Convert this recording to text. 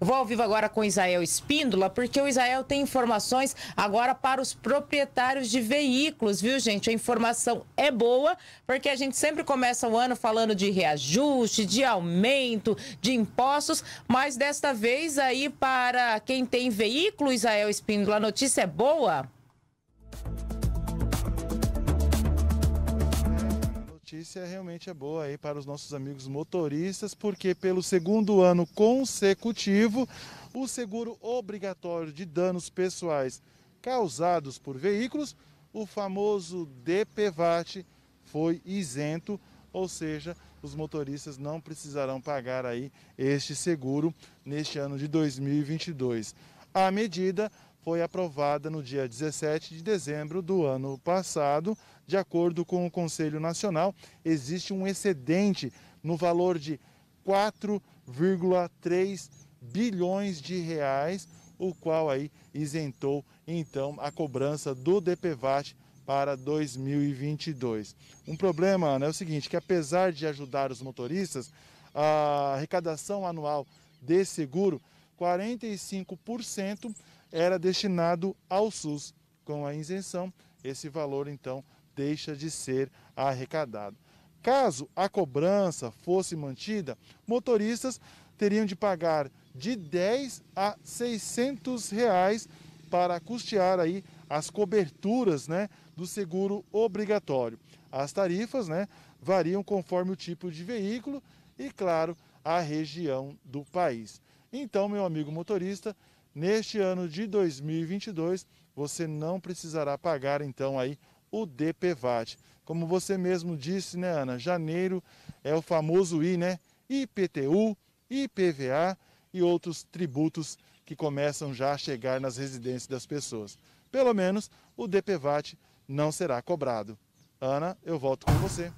Vou ao vivo agora com Isael Espíndola, porque o Isael tem informações agora para os proprietários de veículos, viu, gente? A informação é boa, porque a gente sempre começa o ano falando de reajuste, de aumento, de impostos, mas desta vez aí para quem tem veículo, Isael Espíndola, a notícia é boa? notícia realmente é boa aí para os nossos amigos motoristas, porque pelo segundo ano consecutivo, o seguro obrigatório de danos pessoais causados por veículos, o famoso DPVAT, foi isento, ou seja, os motoristas não precisarão pagar aí este seguro neste ano de 2022. A medida foi aprovada no dia 17 de dezembro do ano passado. De acordo com o Conselho Nacional, existe um excedente no valor de 4,3 bilhões de reais, o qual aí isentou então a cobrança do DPVAT para 2022. Um problema é o seguinte, que apesar de ajudar os motoristas, a arrecadação anual desse seguro, 45% era destinado ao SUS. Com a isenção, esse valor então deixa de ser arrecadado. Caso a cobrança fosse mantida, motoristas teriam de pagar de 10 a 600 reais para custear aí as coberturas né, do seguro obrigatório. As tarifas né, variam conforme o tipo de veículo e, claro, a região do país. Então, meu amigo motorista, Neste ano de 2022, você não precisará pagar então aí o DPVAT. Como você mesmo disse, né, Ana? Janeiro é o famoso I, né? IPTU, IPVA e outros tributos que começam já a chegar nas residências das pessoas. Pelo menos o DPVAT não será cobrado. Ana, eu volto com você.